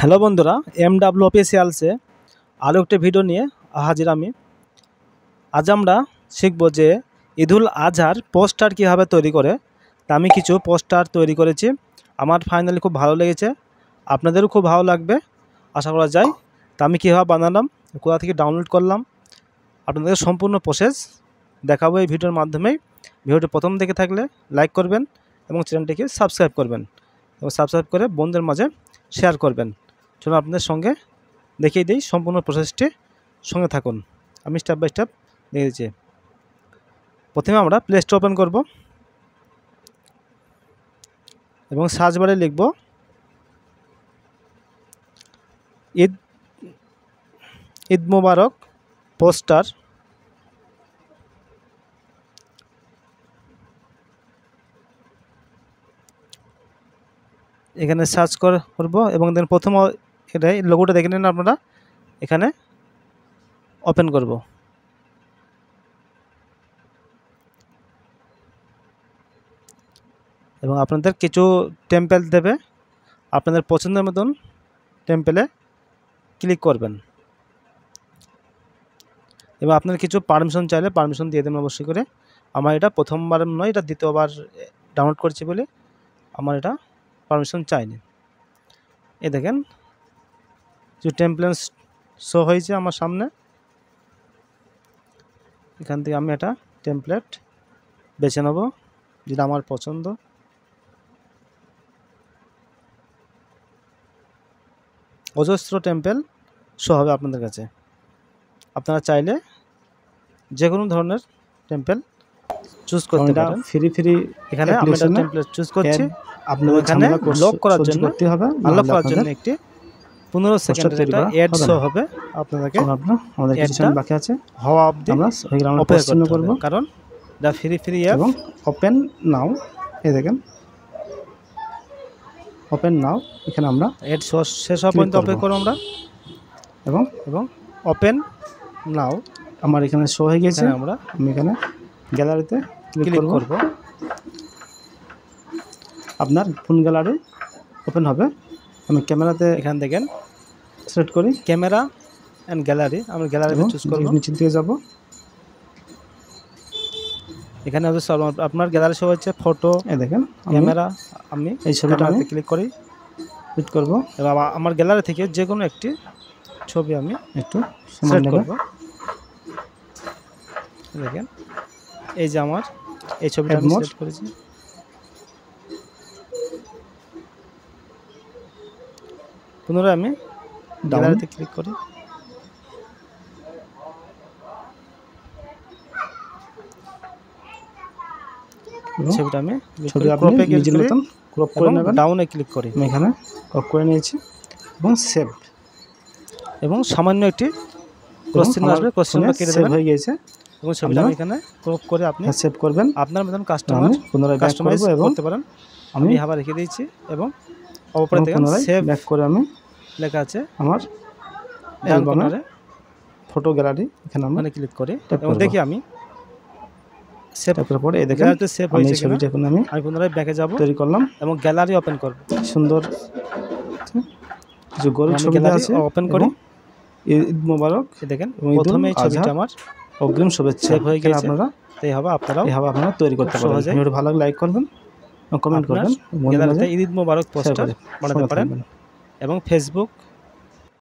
hello বন্ধুরা M W অফিসিয়ালসে আরও একটি ভিডিও নিয়ে হাজির আমি আজ আমরা শিখব যে ঈদুল আজহার পোস্টার কীভাবে তৈরি করে তা আমি কিছু পোস্টার তৈরি করেছি আমার ফাইনালি খুব ভালো লেগেছে আপনাদেরও খুব ভালো লাগবে আশা করা যায় তা আমি কীভাবে বানালাম কোথা থেকে ডাউনলোড করলাম আপনাদের সম্পূর্ণ প্রসেস দেখাবো এই ভিডিওর মাধ্যমেই ভিডিওটি প্রথম থেকে থাকলে লাইক করবেন এবং চ্যানেলটিকে সাবস্ক্রাইব করবেন এবং সাবস্ক্রাইব করে বন্ধুদের মাঝে শেয়ার করবেন চলুন আপনাদের সঙ্গে দেখিয়ে দিই সম্পূর্ণ প্রসেসটি সঙ্গে থাকুন আমি স্টেপ বাই স্টেপ দেখে দিচ্ছি প্রথমে আমরা প্লে স্টোর ওপেন করব এবং সার্চ বারে লিখব ঈদ ঈদ মুবারক পোস্টার এখানে সার্চ করব এবং দেন প্রথম এটা লোগোটা দেখে নিন আপনারা এখানে ওপেন করব এবং আপনাদের কিছু টেম্পেল দেবে আপনাদের পছন্দের মতন টেম্পেলে ক্লিক করবেন এবং আপনার কিছু পারমিশন চাইলে পারমিশন দিয়ে দেবেন অবশ্যই করে আমার এটা প্রথমবার নয় এটা দ্বিতীয়বার ডাউনলোড করছি বলে আমার এটা পারমিশন চাইনি এ দেখেন যে টেম্পলেন্স শো হয়েছে আমার সামনে এখান থেকে আমি এটা টেমপ্লেট বেছে নেব যেটা আমার পছন্দ অজস্র টেম্পেল শো হবে আপনাদের কাছে আপনারা চাইলে যে কোনো ধরনের টেম্পেল চুজ করতে পারেন ফ্রি ফ্রি এখানে আমরা চুজ করছি আপনাদের এখানে লক করার জন্য করতে হবে আনলক করার জন্য একটি পনেরো সেকেন্ড এটা অ্যাড শো হবে আপনাদেরকে আমাদের কিছু বাকি আছে হাওয়া হওয়া দি আমরা অপেক্ষা করব কারণ দ্য ফ্রি ফ্রি এবং ওপেন নাও এই দেখেন ওপেন নাও এখানে আমরা অ্যাড শো শেষ হওয়া পর্যন্ত অপেক্ষা করব আমরা এবং এবং ওপেন নাও আমার এখানে শো হয়ে গেছে আমরা আমি এখানে গ্যালারিতে ক্লিক করব আপনার ফোন গ্যালারি ওপেন হবে আমি ক্যামেরাতে এখান দেখেন সিলেক্ট করি ক্যামেরা অ্যান্ড গ্যালারি আমি গ্যালারিতে চুজ করি নিচের দিকে যাব এখানে আপনার গ্যালারি সব হচ্ছে ফটো দেখেন ক্যামেরা আমি এই ছবিটা ক্লিক করি ক্লিক করবো এবার আমার গ্যালারি থেকে যে কোনো একটি ছবি আমি একটু সিলেক্ট করবো দেখেন এই যে আমার এই ছবিটা আমি সিলেক্ট করেছি পুনরায় আমি ডাউনলোডে ক্লিক করি ছবিটা আমি ছবি আপনি নিজের ক্রপ করে নেবেন ডাউনে ক্লিক করি আমি এখানে ক্রপ করে নিয়েছি এবং সেভ এবং সামান্য একটি কোশ্চেন আসবে কোশ্চেনটা কেটে দেবেন হয়ে গিয়েছে এবং ছবিটা আমি এখানে ক্রপ করে আপনি সেভ হ্যাঁ, করবেন আপনার মতন কাস্টমার পুনরায় কাস্টমাইজ করতে পারেন আমি আবার রেখে দিয়েছি এবং অপরাধ সেভ ব্যাক করে আমি লেখা আছে আমার অ্যালবামের ফটো গ্যালারি এখানে আমরা মানে ক্লিক করে এবং দেখি আমি হয়েছে ছবিটা এখন আমি তৈরি করলাম এবং গ্যালারি ওপেন সুন্দর আছে ওপেন করি মোবারক দেখেন আমার অগ্রিম হয়ে আপনারা হবে আপনারা আপনারা তৈরি করতে পারবেন ভালো লাইক করবেন কমেন্ট করবেন ঈদ মোবারক পারেন এবং ফেসবুক